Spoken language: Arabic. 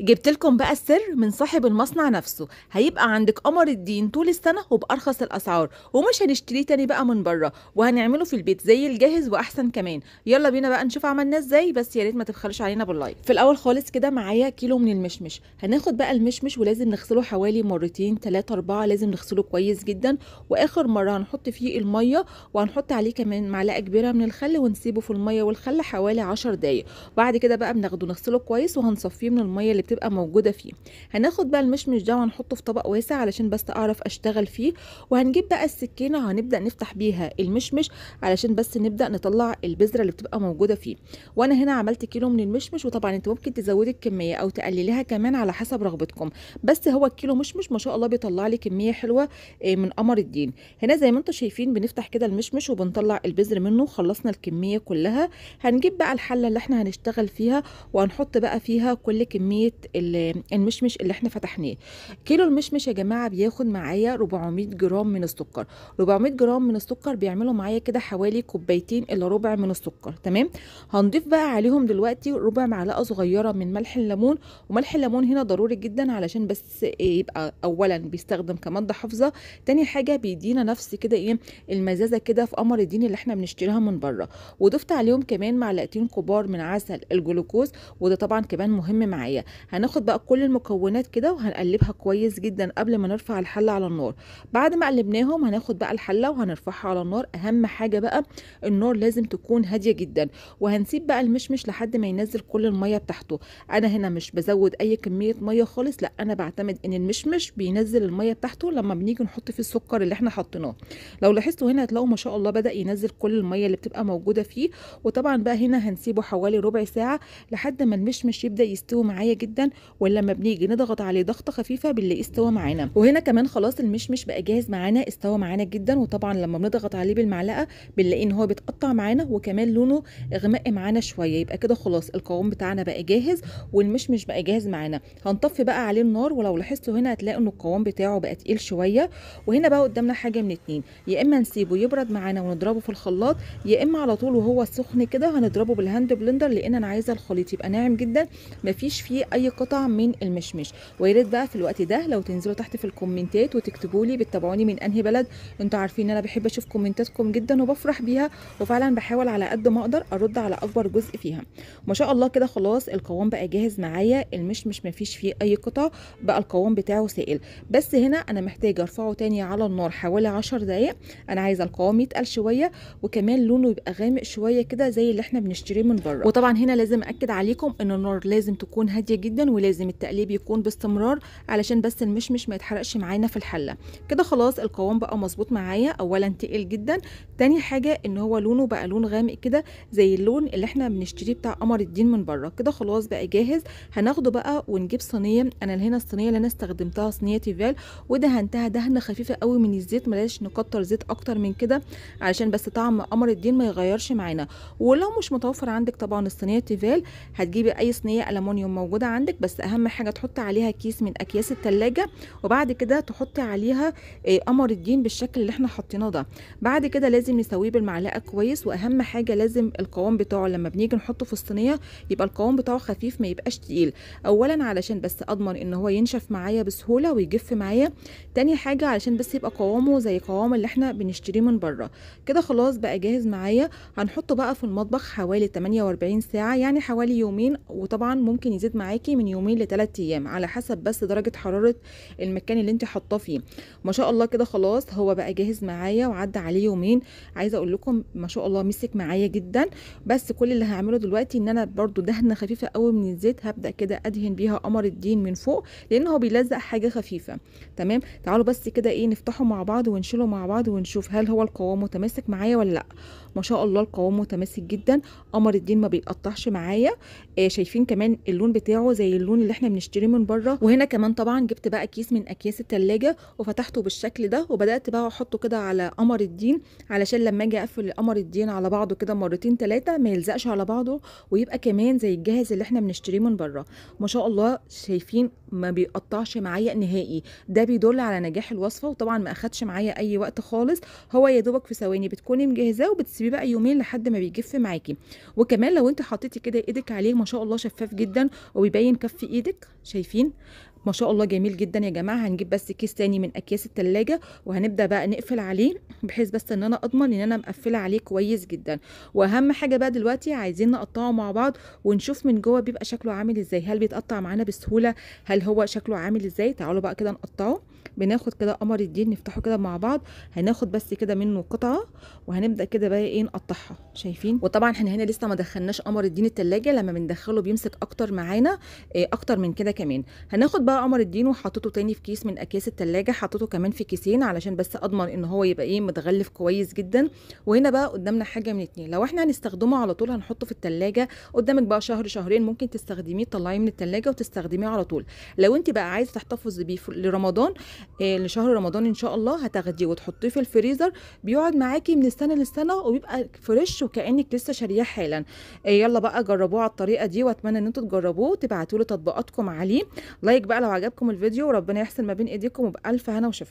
جبت لكم بقى السر من صاحب المصنع نفسه هيبقى عندك قمر الدين طول السنة وبأرخص الأسعار ومش هنشتريه تاني بقى من بره وهنعمله في البيت زي الجاهز وأحسن كمان يلا بينا بقى نشوف عملناه ازاي بس يا ريت ما تبخلوش علينا باللايك في الأول خالص كده معايا كيلو من المشمش هناخد بقى المشمش ولازم نغسله حوالي مرتين تلاتة أربعة لازم نغسله كويس جدا وآخر مرة هنحط فيه المية وهنحط عليه كمان معلقة كبيرة من الخل ونسيبه في المية والخل حوالي عشر دقايق بعد كده بقى بناخده نغسله كويس وهنصفيه من المية اللي بتبقى موجوده فيه هناخد بقى المشمش ده وهنحطه في طبق واسع علشان بس اعرف اشتغل فيه وهنجيب بقى السكينه وهنبدا نفتح بيها المشمش علشان بس نبدا نطلع البذره اللي بتبقى موجوده فيه وانا هنا عملت كيلو من المشمش وطبعا انت ممكن تزودي الكميه او تقلليها كمان على حسب رغبتكم بس هو الكيلو مشمش ما شاء الله بيطلع لي كميه حلوه آه، من قمر الدين هنا زي ما انتم شايفين بنفتح كده المشمش وبنطلع البذر منه خلصنا الكميه كلها هنجيب بقى الحله اللي احنا هنشتغل فيها وهنحط بقى فيها كل كميه المشمش اللي احنا فتحناه كيلو المشمش يا جماعه بياخد معايا 400 جرام من السكر 400 جرام من السكر بيعملوا معايا كده حوالي كوبايتين الا ربع من السكر تمام هنضيف بقى عليهم دلوقتي ربع معلقه صغيره من ملح الليمون وملح الليمون هنا ضروري جدا علشان بس يبقى اولا بيستخدم كماده حافظه تاني حاجه بيدينا نفس كده ايه المزازه كده في قمر الدين اللي احنا بنشتريها من بره وضفت عليهم كمان معلقتين كبار من عسل الجلوكوز وده طبعا كمان مهم معايا هناخد بقى كل المكونات كده وهنقلبها كويس جدا قبل ما نرفع الحله على النار بعد ما قلبناهم هناخد بقى الحله وهنرفعها على النار اهم حاجه بقى النار لازم تكون هاديه جدا وهنسيب بقى المشمش لحد ما ينزل كل الميه بتاعته انا هنا مش بزود اي كميه ميه خالص لا انا بعتمد ان المشمش بينزل الميه بتاعته لما بنيجي نحط فيه السكر اللي احنا حطيناه لو لاحظتوا هنا هتلاقوا ما شاء الله بدا ينزل كل الميه اللي بتبقى موجوده فيه وطبعا بقى هنا هنسيبه حوالي ربع ساعه لحد ما المشمش يبدا يستوي معايا جدا جدا ولما بنيجي نضغط عليه ضغطه خفيفه بنلاقيه استوى معانا وهنا كمان خلاص المشمش بقى جاهز معانا استوى معانا جدا وطبعا لما بنضغط عليه بالمعلقه بنلاقي ان هو بيتقطع معانا وكمان لونه اغمق معانا شويه يبقى كده خلاص القوام بتاعنا بقى جاهز والمشمش بقى جاهز معانا هنطفي بقى عليه النار ولو لاحظتوا هنا هتلاقوا ان القوام بتاعه بقى تقيل شويه وهنا بقى قدامنا حاجه من اتنين يا اما نسيبه يبرد معانا ونضربه في الخلاط يا اما على طول وهو سخن كده هنضربه بالهاند بلندر لان انا عايزه الخليط يبقى ناعم جدا مفيش فيه اي قطع من المشمش ويا ريت بقى في الوقت ده لو تنزلوا تحت في الكومنتات وتكتبوا لي بتتابعوني من انهي بلد انتوا عارفين انا بحب اشوف كومنتاتكم جدا وبفرح بيها وفعلا بحاول على قد ما اقدر ارد على اكبر جزء فيها ما شاء الله كده خلاص القوام بقى جاهز معايا المشمش مفيش فيه اي قطع بقى القوام بتاعه سائل بس هنا انا محتاجه ارفعه تاني على النار حوالي 10 دقايق انا عايزه القوام يتقل شويه وكمان لونه يبقى غامق شويه كده زي اللي احنا بنشتريه من بره وطبعا هنا لازم اكد عليكم ان النار لازم تكون هاديه جدا جدا ولازم التقليب يكون باستمرار علشان بس المشمش ما يتحرقش معانا في الحله كده خلاص القوام بقى مظبوط معايا اولا تقيل جدا تاني حاجه ان هو لونه بقى لون غامق كده زي اللون اللي احنا بنشتريه بتاع قمر الدين من بره كده خلاص بقى جاهز هناخده بقى ونجيب صينيه انا هنا الصينيه اللي انا استخدمتها صينيه تيفال ودهنتها دهنه خفيفه قوي من الزيت ملاش نكتر زيت اكتر من كده علشان بس طعم قمر الدين ما يغيرش معانا ولو مش متوفر عندك طبعا الصينيه تيفال هتجيبي اي صينيه المونيوم موجوده عندك عندك بس اهم حاجه تحطي عليها كيس من اكياس التلاجة وبعد كده تحطي عليها آه، قمر الدين بالشكل اللي احنا حطيناه ده بعد كده لازم نسويه بالمعلقه كويس واهم حاجه لازم القوام بتاعه لما بنيجي نحطه في الصينيه يبقى القوام بتاعه خفيف ما يبقاش تقيل اولا علشان بس اضمن ان هو ينشف معايا بسهوله ويجف معايا تاني حاجه علشان بس يبقى قوامه زي قوام اللي احنا بنشتريه من بره كده خلاص بقى جاهز معايا هنحطه بقى في المطبخ حوالي 48 ساعه يعني حوالي يومين وطبعا ممكن يزيد معاكي معاكي من يومين لثلاث ايام على حسب بس درجه حراره المكان اللي انت حاطاه فيه ما شاء الله كده خلاص هو بقى جاهز معايا وعدى عليه يومين عايزه اقول لكم ما شاء الله مسك معايا جدا بس كل اللي هعمله دلوقتي ان انا برده دهنه خفيفه قوي من الزيت هبدا كده ادهن بيها قمر الدين من فوق لان هو بيلزق حاجه خفيفه تمام تعالوا بس كده ايه نفتحه مع بعض ونشيله مع بعض ونشوف هل هو القوام متماسك معايا ولا لا ما شاء الله القوام متماسك جدا قمر الدين ما بيقطعش معايا آه شايفين كمان اللون بتاعه زي اللون اللي احنا بنشتريه من بره وهنا كمان طبعا جبت بقى كيس من اكياس التلاجة وفتحته بالشكل ده وبدات بقى احطه كده على قمر الدين علشان لما اجي اقفل قمر الدين على بعضه كده مرتين ثلاثه ما يلزقش على بعضه ويبقى كمان زي الجاهز اللي احنا بنشتريه من بره ما شاء الله شايفين ما بيقطعش معايا نهائي ده بيدل على نجاح الوصفه وطبعا ما اخدش معايا اي وقت خالص هو يا دوبك في ثواني بتكوني مجهزاه وبتسيبيه بقى يومين لحد ما بيجف معاكي وكمان لو انت حطيتي كده ايدك عليه ما شاء الله شفاف جدا وبيبين مبين كف ايدك شايفين ما شاء الله جميل جدا يا جماعه هنجيب بس كيس تاني من اكياس التلاجة وهنبدا بقى نقفل عليه بحيث بس ان انا اضمن ان انا مقفله عليه كويس جدا واهم حاجه بقى دلوقتي عايزين نقطعه مع بعض ونشوف من جوه بيبقى شكله عامل ازاي هل بيتقطع معانا بسهوله هل هو شكله عامل ازاي تعالوا بقى كده نقطعه بناخد كده قمر الدين نفتحه كده مع بعض هناخد بس كده منه قطعه وهنبدا كده بقى ايه نقطعها شايفين وطبعا احنا هنا لسه ما دخلناش قمر الدين التلاجة لما بندخله بيمسك اكتر معانا ايه اكتر من كده كمان هناخد بقى بقى قمر الدين وحطيته تاني في كيس من اكياس التلاجة حطيته كمان في كيسين علشان بس اضمن ان هو يبقى ايه متغلف كويس جدا وهنا بقى قدامنا حاجه من اتنين لو احنا هنستخدمه على طول هنحطه في التلاجة قدامك بقى شهر شهرين ممكن تستخدميه تطلعيه من التلاجة وتستخدميه على طول لو انت بقى عايزه تحتفظي بيه لرمضان إيه لشهر رمضان ان شاء الله هتاخديه وتحطيه في الفريزر بيقعد معاكي من السنه للسنه وبيبقى فريش وكانك لسه شارياه حالا إيه يلا بقى جربوه على الطريقه دي واتمنى ان انتوا تجربوه وتبعتوا لي تطبيقاتكم عليه لايك بقى لو عجبكم الفيديو وربنا يحسن ما بين ايديكم وبألف هنا وشفا